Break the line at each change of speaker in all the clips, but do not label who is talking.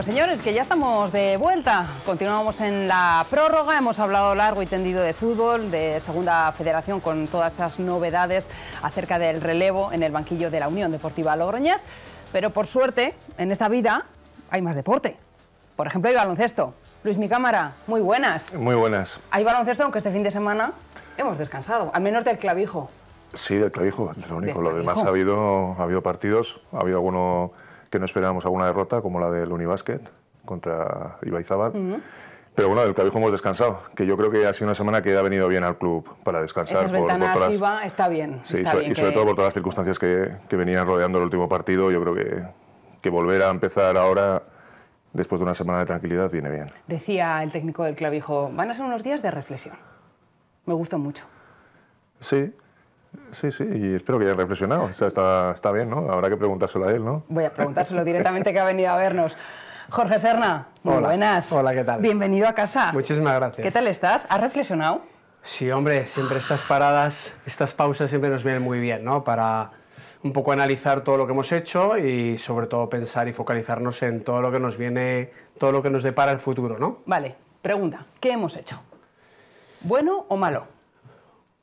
Pues señores, que ya estamos de vuelta. Continuamos en la prórroga. Hemos hablado largo y tendido de fútbol, de Segunda Federación, con todas esas novedades acerca del relevo en el banquillo de la Unión Deportiva Logroñés. Pero por suerte, en esta vida hay más deporte. Por ejemplo, hay baloncesto. Luis, mi cámara, muy buenas.
Muy buenas.
Hay baloncesto, aunque este fin de semana hemos descansado, al menos del clavijo.
Sí, del clavijo, lo único. lo demás ha habido, ha habido partidos, ha habido algunos que no esperábamos alguna derrota, como la del Unibasket contra Ibaizábal. Pero bueno, del clavijo hemos descansado, que yo creo que ha sido una semana que ha venido bien al club para descansar. por,
está bien. Sí, y sobre todo por
todas las circunstancias que, venían rodeando el último partido, yo creo que, que volver a empezar ahora después de una semana de tranquilidad viene bien.
Decía el técnico del clavijo, van a ser unos días de reflexión.
Me gusta mucho. Sí, Sí, sí, y espero que haya reflexionado. está, bien, ¿no? Habrá que preguntárselo a él, ¿no?
Voy a preguntárselo directamente que ha venido a vernos. Jorge Serna, buenas. Hola, ¿qué tal? Bienvenido a casa.
Muchísimas gracias. ¿Qué tal
estás? ¿Has reflexionado?
Sí, hombre,
siempre estas paradas, estas pausas siempre nos vienen muy bien, ¿no? Para un poco analizar todo lo que hemos hecho y sobre todo pensar y focalizarnos en todo lo que nos viene, todo lo que nos depara el futuro, ¿no? Vale, pregunta, ¿qué hemos hecho? ¿Bueno o malo?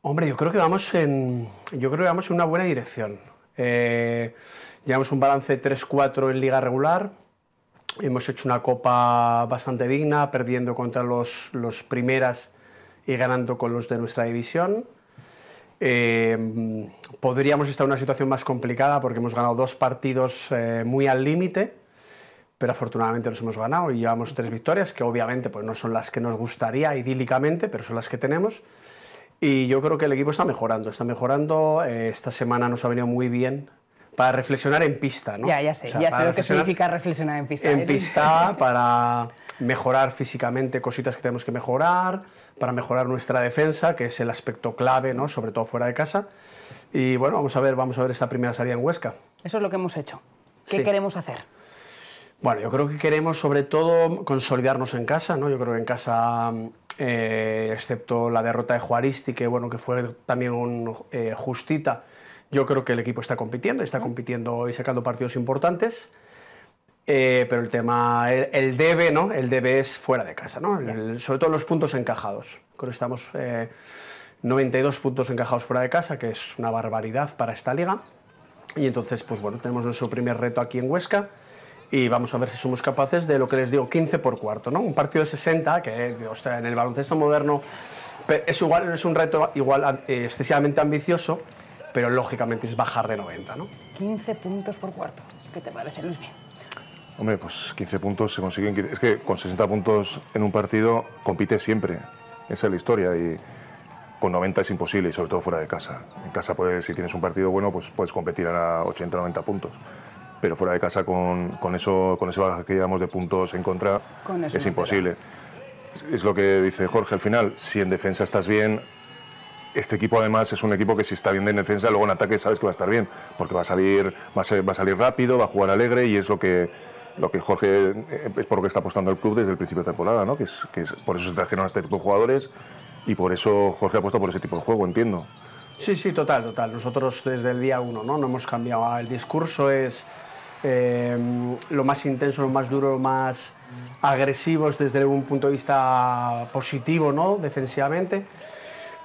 Hombre, yo creo que vamos en, yo creo que vamos en una buena dirección. Eh, llevamos un balance 3-4 en liga regular. Hemos hecho una copa bastante digna, perdiendo contra los, primeras y ganando con los de nuestra división. Eh, podríamos estar en una situación más complicada porque hemos ganado dos partidos eh, muy al límite, pero afortunadamente nos hemos ganado y llevamos tres victorias, que obviamente pues, no son las que nos gustaría idílicamente, pero son las que tenemos. Y yo creo que el equipo está mejorando, está mejorando. Eh, esta semana nos ha venido muy bien para reflexionar en pista, ¿no? Ya, ya sé, ya sé lo que significa
reflexionar en pista. En ¿eh? pista,
para mejorar físicamente cositas que tenemos que mejorar, para mejorar nuestra defensa, que es el aspecto clave, ¿no? Sobre todo fuera de casa. Y bueno, vamos a ver, vamos a ver esta primera salida en Huesca. Eso es lo que hemos hecho.
¿Qué queremos hacer?
Bueno, yo creo que queremos sobre todo consolidarnos en casa, ¿no? Yo creo que en casa eh, excepto la derrota de Juaristi, que, bueno, que fue también un eh, justita. Yo creo que el equipo está compitiendo, está compitiendo y sacando partidos importantes. Eh, pero el tema, el, debe, ¿no? El debe es fuera de casa, ¿no? sobre todo los puntos encajados. Creo estamos 92 puntos encajados fuera de casa, que es una barbaridad para esta liga. Y entonces, pues bueno, tenemos nuestro primer reto aquí en Huesca y vamos a ver si somos capaces de lo que les digo, 15 por cuarto, ¿no? Un partido de 60, que en el baloncesto moderno es, igual, es un reto igual eh, excesivamente ambicioso, pero lógicamente es bajar de 90, ¿no?
15 puntos por cuarto, ¿qué te parece, Luis?
Hombre, pues 15 puntos se consiguen. Es que con 60 puntos en un partido compite siempre. Esa es la historia. Y con 90 es imposible, y sobre todo fuera de casa. En casa, puedes, si tienes un partido bueno, pues puedes competir a 80, 90 puntos pero fuera de casa con, con eso, con ese bagaje que llevamos de puntos en contra, es imposible. Es lo que dice Jorge al final, si en defensa estás bien, este equipo además es un equipo que si está bien en defensa, luego en ataque sabes que va a estar bien, porque va a salir, va a, salir rápido, va a jugar alegre y es lo que, lo que Jorge eh, es por lo que está apostando el club desde el principio de temporada, ¿no? que, es, que es, por eso se trajeron a este tipo de jugadores y por eso Jorge ha apostado por ese tipo de juego, entiendo.
Sí, sí, total, total. Nosotros desde el día uno no, no hemos cambiado. El discurso es Em, lo más intenso, lo más duro, lo más agresivos desde un punto de vista positivo, ¿no? defensivamente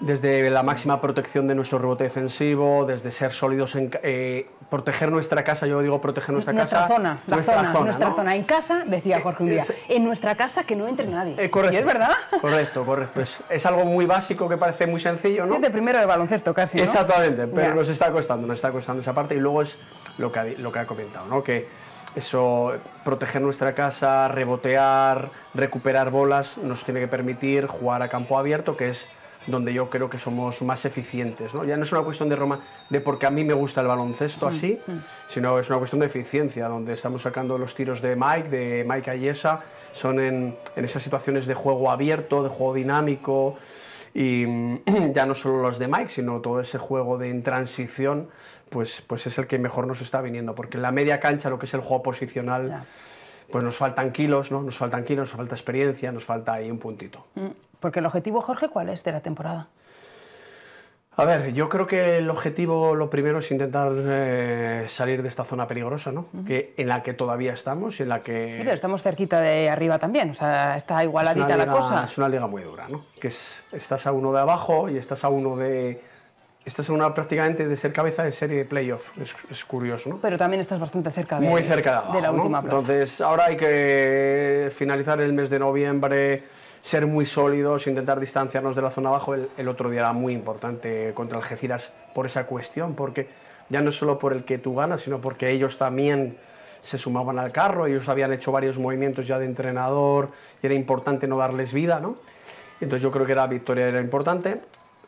desde la máxima protección de nuestro rebote defensivo, desde ser sólidos en eh, proteger nuestra casa, yo digo proteger nuestra, nuestra casa. Zona, nuestra zona, nuestra zona.
En casa, decía eh, Jorge un día, eh, en nuestra casa que no entre nadie. correcto. ¿Y es verdad?
Correcto, correcto. Es, algo muy básico que parece muy sencillo, ¿no? Es de primero el baloncesto casi, Exactamente, pero nos está costando, nos está costando esa parte y luego es lo lo que ha comentado, ¿no? Que eso, proteger nuestra casa, rebotear, recuperar bolas, nos tiene que permitir jugar a campo abierto, que es donde yo creo que somos más eficientes. ¿no? Ya no es una cuestión de Roma de porque a mí me gusta el baloncesto así, mm, mm. sino es una cuestión de eficiencia, donde estamos sacando los tiros de Mike, de Mike Ayesa, son en, esas situaciones de juego abierto, de juego dinámico, y mm, ya no solo los de Mike, sino todo ese juego de en transición, pues, pues es el que mejor nos está viniendo, porque en la media cancha, lo que es el juego posicional... pues nos faltan kilos, ¿no? Nos faltan kilos, nos falta experiencia, nos falta ahí un puntito.
Porque el objetivo, Jorge, ¿cuál es de la temporada?
A ver, yo creo que el objetivo, lo primero es intentar eh, salir de esta zona peligrosa, ¿no? que, en la que todavía estamos y en la que... Sí, pero
estamos cerquita de arriba también, o sea, está igualadita la cosa. Es
una liga muy dura, ¿no? Que estás a uno de abajo y estás a uno de... Estás a una prácticamente de ser cabeza de serie de playoffs. es, curioso, ¿no?
Pero también estás bastante cerca de, muy cerca de, la última plaza.
Entonces, ahora hay que finalizar el mes de noviembre ser muy sólidos, intentar distanciarnos de la zona abajo. El, otro día era muy importante contra Algeciras por esa cuestión, porque ya no solo por el que tú ganas, sino porque ellos también se sumaban al carro, ellos habían hecho varios movimientos ya de entrenador y era importante no darles vida, ¿no? Entonces yo creo que la victoria era importante.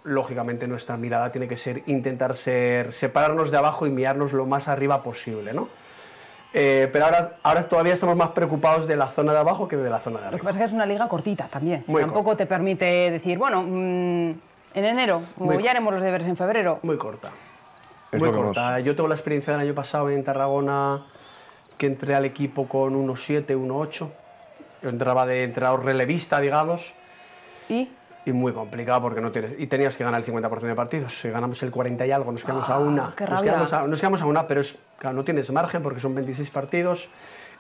Lógicamente nuestra mirada tiene que ser intentar ser separarnos de abajo y mirarnos lo más arriba posible, ¿no? Eh, pero ahora, ahora todavía estamos más preocupados de la zona de abajo que de la zona de arriba. Lo que pasa es que es una liga cortita también. Tampoco
te permite decir, bueno, mm, en enero, ya haremos los deberes en febrero. Muy corta.
Muy corta. Yo tengo la experiencia del año pasado en Tarragona, que entré al equipo con 1.7, 1.8. Yo entraba de entrenador relevista, digamos. ¿Y? y muy complicado porque no tienes y tenías que ganar el 50% de partidos si ganamos el 40 y algo nos quedamos a ah, una nos, quedamos a, una pero es, no tienes margen porque son 26 partidos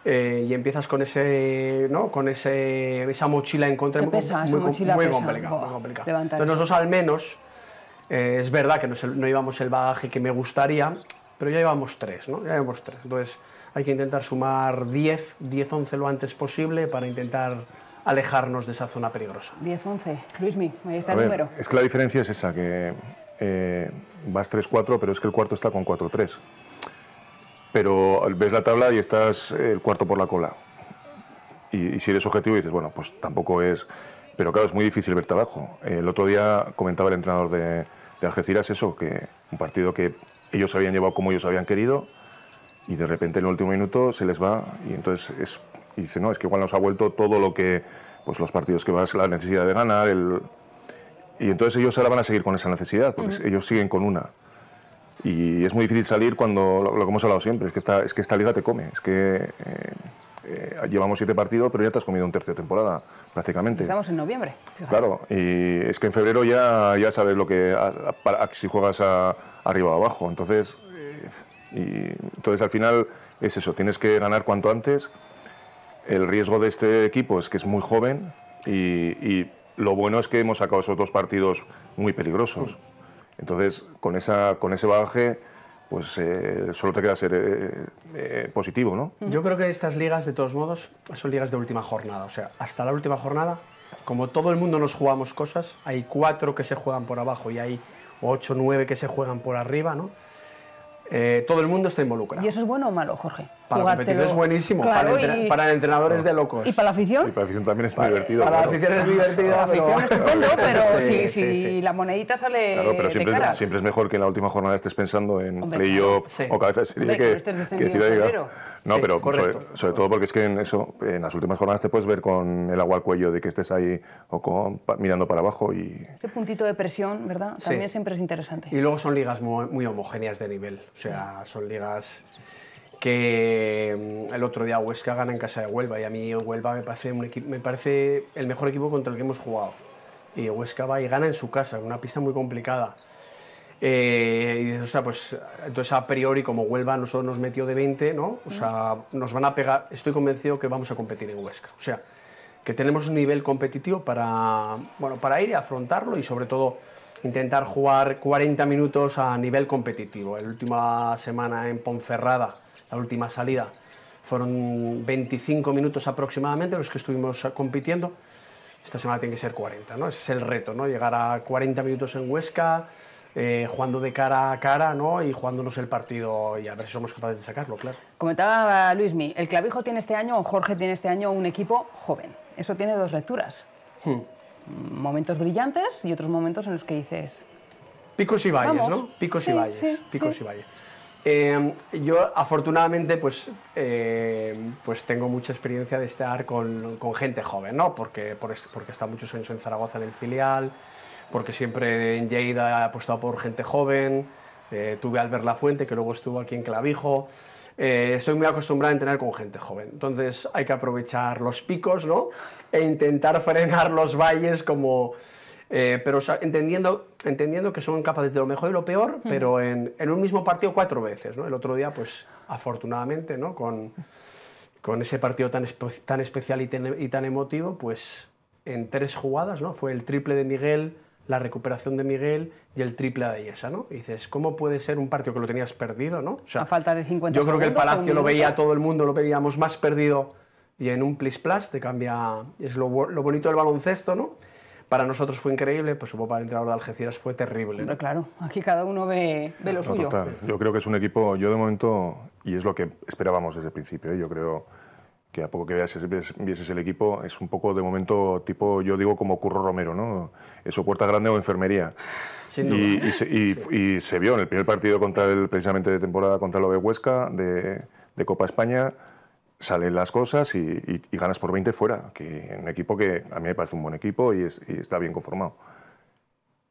eh, y empiezas con ese no con ese esa mochila en contra muy, pesa, muy, Complicado, muy,
complicado nosotros
al menos eh, es verdad que no, no llevamos el bagaje que me gustaría pero ya llevamos tres no ya llevamos tres entonces hay que intentar sumar 10 10 11 lo antes posible para intentar alejarnos de esa zona peligrosa. 10-11. Luismi, ahí está el número. Es que la
diferencia es esa, que eh, vas 3-4, pero es que el cuarto está con 4-3. Pero ves la tabla y estás el cuarto por la cola. Y, si eres objetivo dices, bueno, pues tampoco es... Pero claro, es muy difícil verte abajo. El otro día comentaba el entrenador de, de Algeciras eso, que un partido que ellos habían llevado como ellos habían querido, y de repente en el último minuto se les va y entonces es, y dice, no, es que igual nos ha vuelto todo lo que, pues los partidos que vas, la necesidad de ganar, el... y entonces ellos ahora van a seguir con esa necesidad, porque ellos siguen con una. Y es muy difícil salir cuando, lo, que hemos hablado siempre, es que esta, es que esta liga te come, es que... Eh, eh, llevamos siete partidos, pero ya te has comido un tercio de temporada, prácticamente.
Estamos en noviembre.
Claro, y es que en febrero ya, ya sabes lo que, si juegas arriba o abajo. Entonces, entonces al final es eso, tienes que ganar cuanto antes. El riesgo de este equipo es que es muy joven y, lo bueno es que hemos sacado esos dos partidos muy peligrosos. Entonces, con, esa, con ese bagaje, pues eh, solo te queda ser eh, eh, positivo, ¿no?
Yo creo que estas ligas, de todos modos, son ligas de última jornada. O sea, hasta la última jornada, como todo el mundo nos jugamos cosas, hay cuatro que se juegan por abajo y hay ocho, nueve que se juegan por arriba, ¿no? Eh, todo el mundo está involucrado. ¿Y eso es bueno o malo, Jorge?
Para los competidores es buenísimo, para, el entrenador es de locos. ¿Y para la afición?
Y para la afición también es muy divertido. Para la afición es divertido. pero... pero si,
la monedita sale. Claro, pero siempre,
siempre, es mejor que en la última jornada estés pensando en playoff o cabeza de serie Hombre, que, no, pero Sobre, todo porque es que en eso, en las últimas jornadas te puedes ver con el agua al cuello de que estés ahí o mirando para abajo y...
Ese puntito de presión, ¿verdad? También siempre es interesante. Y
luego son ligas muy, homogéneas de nivel, o sea, son ligas que mm, el otro día Huesca gana en casa de Huelva y a mí Huelva me parece, me parece el mejor equipo contra el que hemos jugado. Y Huesca va y gana en su casa, en una pista muy complicada. Eh, y o sea, pues entonces a priori, como Huelva nos, nos metió de 20, ¿no? O sea, nos van a pegar, estoy convencido que vamos a competir en Huesca. O sea, que tenemos un nivel competitivo para, bueno, para ir y afrontarlo y sobre todo intentar jugar 40 minutos a nivel competitivo. La última semana en Ponferrada, la última salida, fueron 25 minutos aproximadamente los que estuvimos eh, compitiendo. Esta semana tiene que ser 40, ¿no? Ese es el reto, ¿no? Llegar a 40 minutos en Huesca, eh, jugando de cara a cara ¿no? y jugándonos el partido y a ver si somos capaces de sacarlo, claro.
Comentaba Luismi, el Clavijo tiene este año, o Jorge tiene este año, un equipo joven. Eso tiene dos lecturas. Hmm. Momentos brillantes y otros momentos en los que dices...
Picos y valles, ¿no? Picos y valles, picos y valles. Eh, yo afortunadamente pues, eh, pues tengo mucha experiencia de estar con, con gente joven, ¿no? Porque, porque está muchos años en Zaragoza en el filial, porque siempre en Lleida he apostado por gente joven, eh, tuve a Albert Lafuente, que luego estuvo aquí en Clavijo. Eh, estoy muy acostumbrado a entrenar con gente joven, entonces hay que aprovechar los picos ¿no? e intentar frenar los valles como... Eh, pero entendiendo, entendiendo que son capaces de lo mejor y lo peor, pero en, en, un mismo partido cuatro veces. ¿no? El otro día, pues afortunadamente, ¿no? con, con ese partido tan, tan especial y, y tan emotivo, pues en tres jugadas, ¿no? Fue el triple de Miguel, la recuperación de Miguel y el triple de Yesa, ¿no? dices, ¿cómo puede ser un partido que lo tenías perdido, ¿no? a falta de 50 Yo creo que el Palacio lo veía todo el mundo, lo veíamos más perdido y en un plis plus te cambia, es lo, bonito del baloncesto, ¿no? para nosotros fue increíble, pues supongo para el entrenador de Algeciras fue terrible. claro,
aquí cada uno ve, ve lo suyo.
Yo creo que es un equipo, yo de momento, y es lo que esperábamos desde el principio, ¿eh? yo creo que a poco que veas, vieses el equipo, es un poco de momento tipo, yo digo como Curro Romero, ¿no? Eso puerta grande o enfermería. Y, se, vio en el primer partido contra precisamente de temporada contra el de Huesca, de, Copa España, salen las cosas y, ganas por 20 fuera, que un equipo que a mí me parece un buen equipo y, está bien conformado.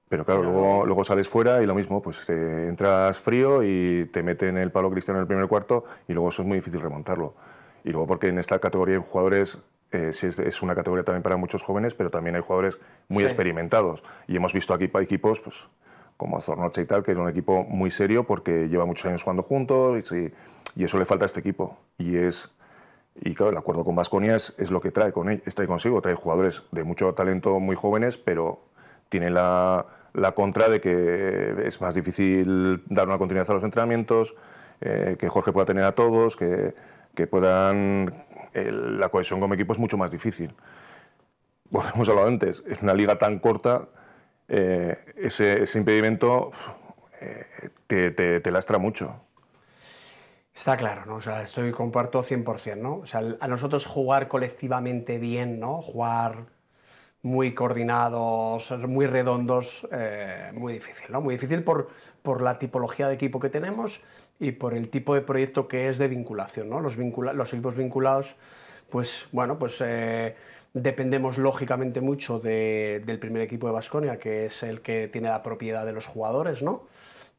Pero claro, luego, luego, sales fuera y lo mismo, pues entras frío y te meten el palo cristiano en el primer cuarto y luego eso es muy difícil remontarlo y luego porque en esta categoría hay jugadores eh, es, una categoría también para muchos jóvenes, pero también hay jugadores muy experimentados. Y hemos visto aquí para equipos pues, como Noche y tal, que es un equipo muy serio porque lleva muchos años jugando juntos y, eso le falta a este equipo. Y es y claro, el acuerdo con Vasconia es, es, lo que trae, con, él e, trae consigo. Trae jugadores de mucho talento muy jóvenes, pero tiene la, la contra de que es más difícil dar una continuidad a los entrenamientos, eh, que Jorge pueda tener a todos, que que puedan... la cohesión como equipo es mucho más difícil. Volvemos a lo antes, en una liga tan corta, eh, ese, impedimento eh, te, te, te lastra mucho.
Está claro, ¿no? O sea, estoy comparto 100%, ¿no? O sea, a nosotros jugar colectivamente bien, ¿no? Jugar muy coordinados, muy redondos, eh, muy difícil, ¿no? Muy difícil por, por la tipología de equipo que tenemos y por el tipo de proyecto que es de vinculación, ¿no? Los, los equipos vinculados, pues bueno, pues eh, dependemos lógicamente mucho del primer equipo de Basconia, que es el que tiene la propiedad de los jugadores, ¿no?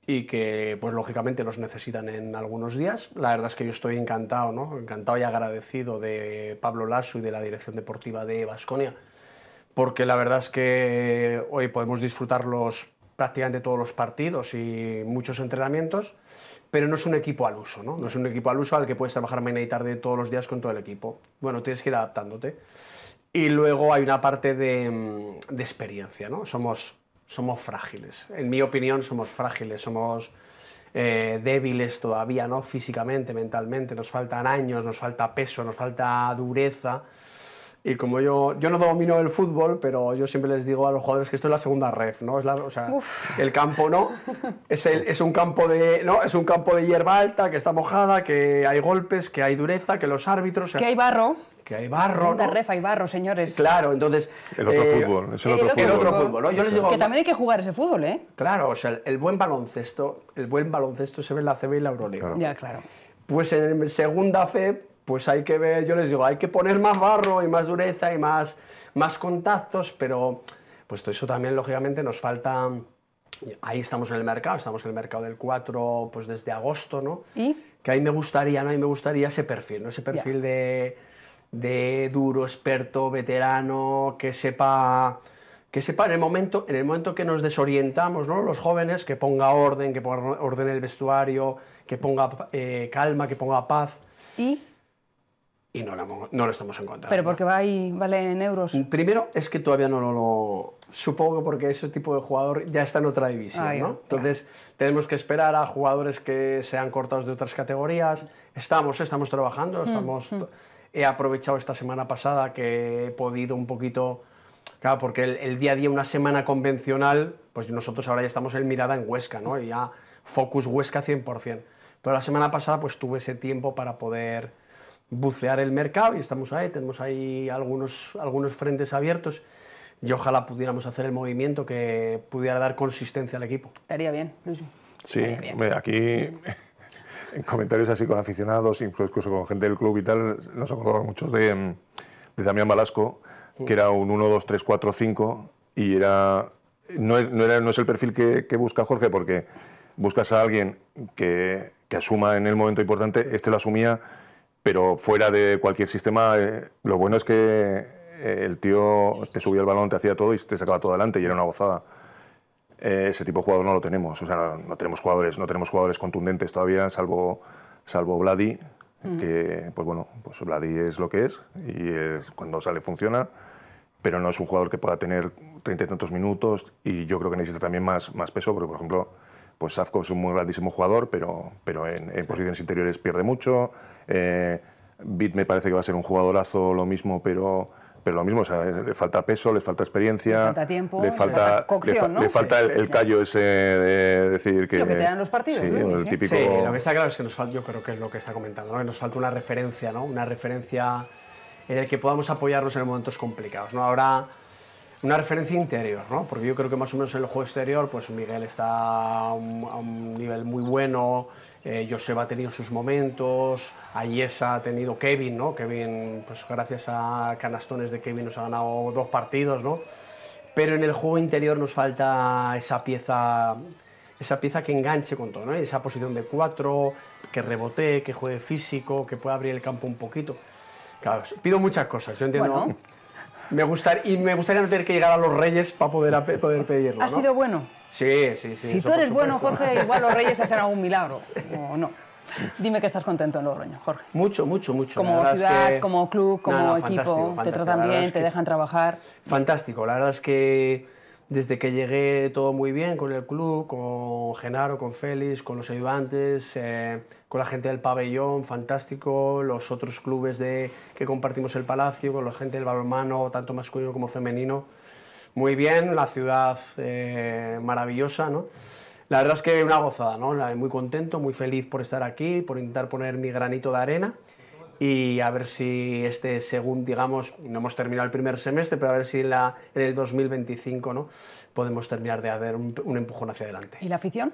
y que pues lógicamente los necesitan en algunos días. La verdad es que yo estoy encantado, ¿no? encantado y agradecido de Pablo Lasso y de la dirección deportiva de Basconia porque la verdad es que hoy podemos disfrutarlos prácticamente todos los partidos y muchos entrenamientos, pero no es un equipo al uso, ¿no? No es un equipo al uso al que puedes trabajar mañana y tarde todos los días con todo el equipo. Bueno, tienes que ir adaptándote. Y luego hay una parte de, mm, experiencia, ¿no? Somos, somos frágiles. En mi opinión, somos frágiles, somos eh, débiles todavía, ¿no? Físicamente, mentalmente, nos faltan años, nos falta peso, nos falta dureza. Y como yo, yo no domino el fútbol, pero yo siempre les digo a los jugadores que esto es la segunda ref, ¿no? Es la, o sea, el campo no, es, es, un campo de, no, es un campo de hierba alta, que está mojada, que hay golpes, que hay dureza, que los árbitros... Que hay barro. Que hay barro, Segunda ref
hay barro, señores.
Claro, entonces... El otro eh, fútbol, es el otro fútbol. El otro fútbol ¿no? yo les digo, que también
hay que jugar ese fútbol, ¿eh?
Claro, o sea, el, buen baloncesto, el buen baloncesto se ve en la CB y la Euroliga. Ya, claro. Pues en segunda fe pues hay que ver, yo les digo, hay que poner más barro y más dureza y más, más contactos, pero pues eso también lógicamente nos falta... Ahí estamos en el mercado, estamos en el mercado del 4 pues desde agosto, ¿no? ¿Y? Que ahí me gustaría, ¿no? Ahí me gustaría ese perfil, ¿no? Ese perfil de, de duro, experto, veterano, que sepa que sepa en el momento, en el momento que nos desorientamos, ¿no? los jóvenes, que ponga orden, que ponga orden el vestuario, que ponga eh, calma, que ponga paz. ¿Y? y no, lo estamos encontrando. ¿Pero
porque va y vale en
euros? Primero, es que todavía no lo, Supongo porque ese tipo de jugador ya está en otra división, ¿no? Entonces, tenemos que esperar a jugadores que sean cortados de otras categorías. Estamos, estamos trabajando, hmm, estamos... Hmm. He aprovechado esta semana pasada que he podido un poquito... Claro, porque el, el, día a día, una semana convencional, pues nosotros ahora ya estamos en mirada en Huesca, ¿no? Y ya focus Huesca 100%. Pero la semana pasada, pues tuve ese tiempo para poder bucear el mercado y estamos ahí, tenemos ahí algunos, algunos frentes abiertos y ojalá pudiéramos hacer el movimiento que pudiera dar consistencia al
equipo. Estaría bien, Sí, aquí en comentarios así con aficionados, incluso con gente del club y tal, nos acordamos muchos de, em, de Damián Balasco, que era un 1, 2, 3, 4, 5 y era no es, no, era, no es el perfil que, busca Jorge porque buscas a alguien que, que asuma en el momento importante, este lo asumía pero fuera de cualquier sistema, eh, lo bueno es que eh, el tío te subía el balón, te hacía todo y te sacaba todo adelante y era una gozada. Eh, ese tipo de jugador no lo tenemos, o sea, no, tenemos jugadores, no tenemos jugadores contundentes todavía, salvo, salvo Vladi, mm. que, pues bueno, pues Vladi es lo que es y cuando sale funciona, pero no es un jugador que pueda tener treinta y tantos minutos y yo creo que necesita también más, más peso, porque por ejemplo pues Safko es un muy grandísimo jugador, pero, pero en, posiciones interiores pierde mucho. Bit eh, me parece que va a ser un jugadorazo lo mismo, pero, pero lo mismo, le falta peso, le falta experiencia, le falta tiempo, le falta, el, callo ese de decir que... Lo que te dan los partidos, sí, ¿no? lo que
está claro es que nos falta, yo creo que es lo que está comentando, que nos falta una referencia, ¿no? Una referencia en el que podamos apoyarnos en momentos complicados, ¿no? Ahora una referencia interior, ¿no? Porque yo creo que más o menos en el juego exterior, pues Miguel está a un, nivel muy bueno, eh, Joseba ha tenido sus momentos, Ayesa ha tenido Kevin, ¿no? Kevin, pues gracias a canastones de Kevin nos ha ganado dos partidos, ¿no? Pero en el juego interior nos falta esa pieza, esa pieza que enganche con todo, ¿no? Esa posición de cuatro, que rebote, que juegue físico, que pueda abrir el campo un poquito. Claro, pido muchas cosas, yo entiendo. Me gustar, y me gustaría no tener que llegar a los reyes para poder, poder pedirlo. ¿Ha sido bueno? Sí, sí, sí. Si tú eres bueno, Jorge, igual los
reyes hacen algún milagro, o no. Dime que estás contento en Los
Roños Jorge. Mucho, mucho, mucho. Como ciudad, como club, como equipo, te tratan bien, te dejan trabajar. Fantástico, la verdad es que desde que llegué todo muy bien con el club, con Genaro, con Félix, con los ayudantes, eh, con la gente del pabellón, fantástico, los otros clubes de, que compartimos el palacio, con la gente del balonmano, tanto masculino como femenino. Muy bien, la ciudad eh, maravillosa, ¿no? La verdad es que una gozada, ¿no? Muy contento, muy feliz por estar aquí, por intentar poner mi granito de arena y a ver si este según, digamos, no hemos terminado el primer semestre, pero a ver si en, la, en el 2025 ¿no? podemos terminar de haber un, empujón hacia adelante. ¿Y la afición?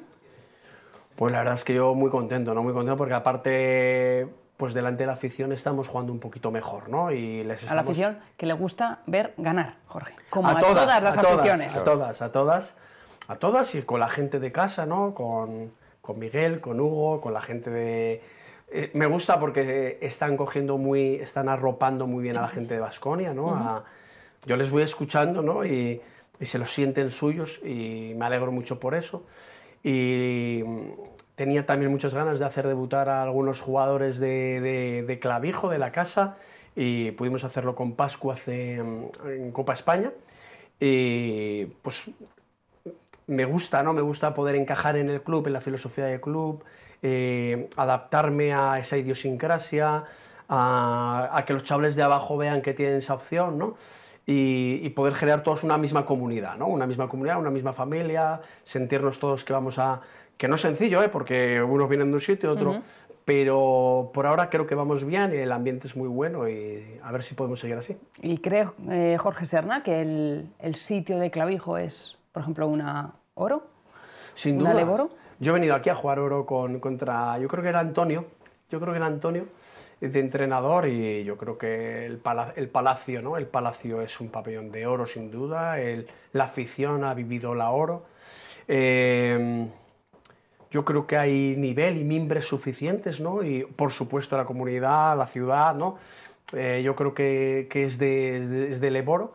Pues la verdad es que yo muy contento, ¿no? Muy contento porque aparte pues delante de la afición estamos jugando un poquito mejor, ¿no? Y les A la afición
que le gusta ver ganar,
Jorge. Como a, todas, las a aficiones. a todas, a todas, a todas y con la gente de casa, ¿no? Con, con Miguel, con Hugo, con la gente de, eh, me gusta porque están cogiendo muy, están arropando muy bien a la gente de Vasconia, ¿no? yo les voy escuchando, ¿no? Y, se los sienten suyos y me alegro mucho por eso. Y mm, tenía también muchas ganas de hacer debutar a algunos jugadores de, clavijo de la casa y pudimos hacerlo con pascua mm, en Copa España. Y pues me gusta, ¿no? Me gusta poder encajar en el club, en la filosofía del club, eh, adaptarme a esa idiosincrasia, a, que los chavales de abajo vean que tienen esa opción, ¿no? Y, poder generar todos una misma comunidad, ¿no? Una misma comunidad, una misma familia, sentirnos todos que vamos a... Que no es sencillo, ¿eh? Porque unos vienen de un sitio, otro... Pero por ahora creo que vamos bien, el ambiente es muy bueno y a ver si podemos seguir así.
¿Y cree eh, Jorge Serna que el, el sitio de Clavijo es por ejemplo, una, oro. Sin duda.
Yo he venido aquí a jugar oro contra, yo creo que era Antonio, yo creo que era Antonio, de entrenador, y yo creo que el, Palacio, ¿no? El Palacio es un pabellón de oro, sin duda, la afición ha vivido la oro. Em, yo creo que hay nivel y mimbres suficientes, ¿no? Y por supuesto la comunidad, la ciudad, ¿no? Eh, yo creo que, es, de, es de Leboro.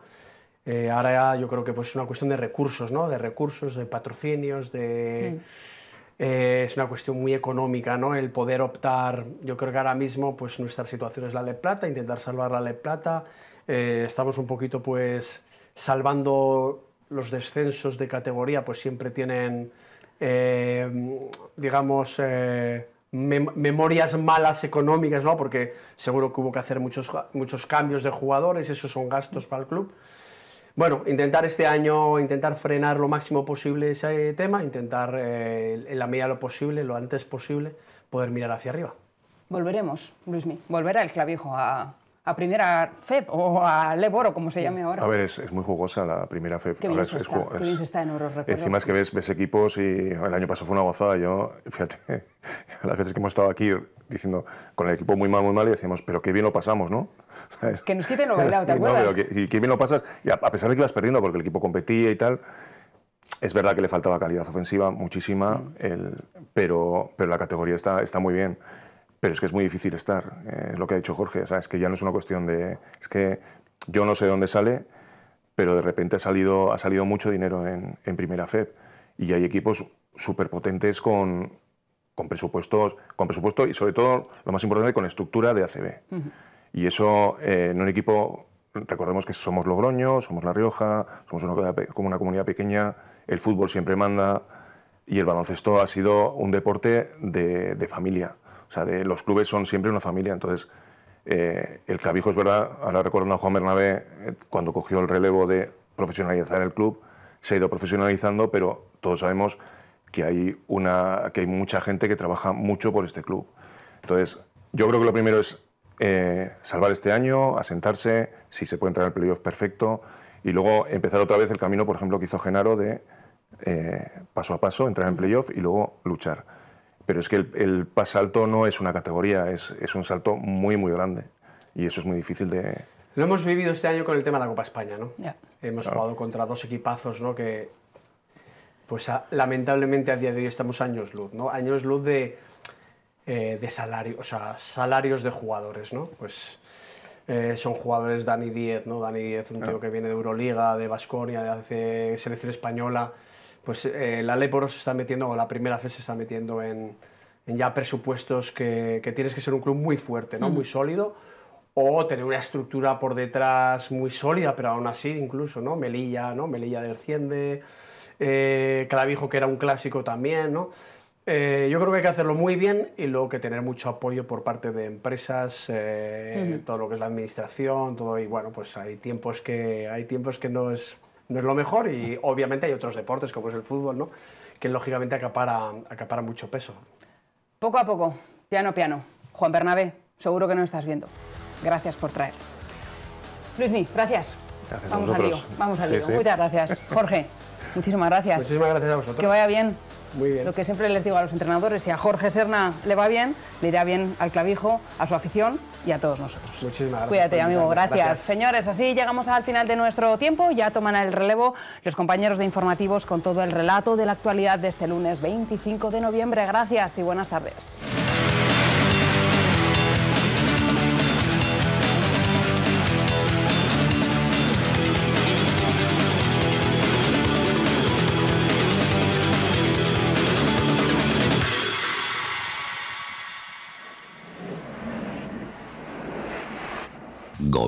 Eh, ahora yo creo que pues, es una cuestión de recursos, De recursos, de patrocinios, de... Mm. Eh, es una cuestión muy económica, El poder optar, yo creo que ahora mismo pues, nuestra situación es la de plata, intentar salvar la de plata. Eh, estamos un poquito pues salvando los descensos de categoría, pues siempre tienen, digamos, memorias malas económicas, ¿no? Porque seguro que hubo que hacer muchos, muchos cambios de jugadores, esos son gastos para el club. Bueno, intentar este año, intentar frenar lo máximo posible ese tema, intentar eh, en la medida lo posible, lo antes posible, poder mirar hacia arriba.
Volveremos, Luismi. Volverá el clavijo a, a primera FEP o a Leboro, como se llame
ahora. A ver, es, es muy jugosa la primera FEP. Qué bien, es, está,
en oro, Encima es que
ves, ves equipos y el año pasado fue una gozada. Yo, fíjate, las veces que hemos estado aquí diciendo con el equipo muy mal, muy mal, y decíamos, pero qué bien lo pasamos, ¿no?
Que nos quiten lo bailado, ¿te acuerdas? No,
pero qué bien lo pasas, y a, pesar de que ibas perdiendo porque el equipo competía y tal. Es verdad que le faltaba calidad ofensiva, muchísima, mm. el, pero, pero la categoría está, está muy bien pero es que es muy difícil estar. Eh, es lo que ha dicho Jorge, es que ya no es una cuestión de... Es que yo no sé dónde sale, pero de repente ha salido, ha salido mucho dinero en, Primera FEP. y hay equipos súper potentes con, con, presupuestos, con presupuesto y sobre todo, lo más importante, con estructura de ACB. Y eso eh, en un equipo, recordemos que somos Logroño, somos La Rioja, somos como una comunidad pequeña, el fútbol siempre manda y el baloncesto ha sido un deporte de, de familia los clubes son siempre una familia, entonces eh, el Clavijo es verdad, ahora recordando a Juan Bernabé, eh, cuando cogió el relevo de profesionalizar el club, se ha ido profesionalizando, pero todos sabemos que hay, una, que hay mucha gente que trabaja mucho por este club. Entonces, yo creo que lo primero es eh, salvar este año, asentarse, si se puede entrar al playoff perfecto, y luego empezar otra vez el camino, por ejemplo, que hizo Genaro de paso a paso, entrar en playoff y luego luchar. Pero es que el, pasalto no es una categoría, es, es, un salto muy, muy grande. Y eso es muy difícil de...
Lo hemos vivido este año con el tema de la Copa España, ¿no? Hemos jugado contra dos equipazos, ¿no? Que, pues lamentablemente a día de hoy estamos años luz, ¿no? Años luz de, eh, de o sea, salarios de jugadores, ¿no? Pues eh, son jugadores Dani 10, ¿no? Dani 10, un tío que viene de Euroliga, de Basconia, de hace selección española, pues eh, la Leporos se está metiendo, o la primera vez se está metiendo en, ya presupuestos que, tienes que ser un club muy fuerte, ¿no? Mm. muy sólido, o tener una estructura por detrás muy sólida, pero aún así incluso, ¿no? Melilla, ¿no? Melilla del eh, Clavijo que era un clásico también, ¿no? Eh, yo creo que hay que hacerlo muy bien y luego que tener mucho apoyo por parte de empresas, eh, todo lo que es la administración, todo y bueno, pues hay tiempos que hay tiempos que no es no es lo mejor y obviamente hay otros deportes como es el fútbol, ¿no? que lógicamente acapara, acapara mucho peso. Poco a poco, piano piano. Juan Bernabé,
seguro que no estás viendo. Gracias por traer. Luismi, gracias.
gracias. Vamos al lío, vamos al lío. Muchas
gracias. Jorge, muchísimas gracias. Muchísimas gracias a vosotros. Que vaya bien. Lo que siempre les digo a los entrenadores, si a Jorge Serna le va bien, le irá bien al clavijo, a su afición y a todos nosotros.
Muchísimas gracias. Cuídate, amigo. gracias.
Señores, así llegamos al final de nuestro tiempo. Ya toman el relevo los compañeros de informativos con todo el relato de la actualidad de este lunes 25 de noviembre. Gracias y buenas tardes.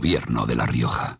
Gobierno de La Rioja.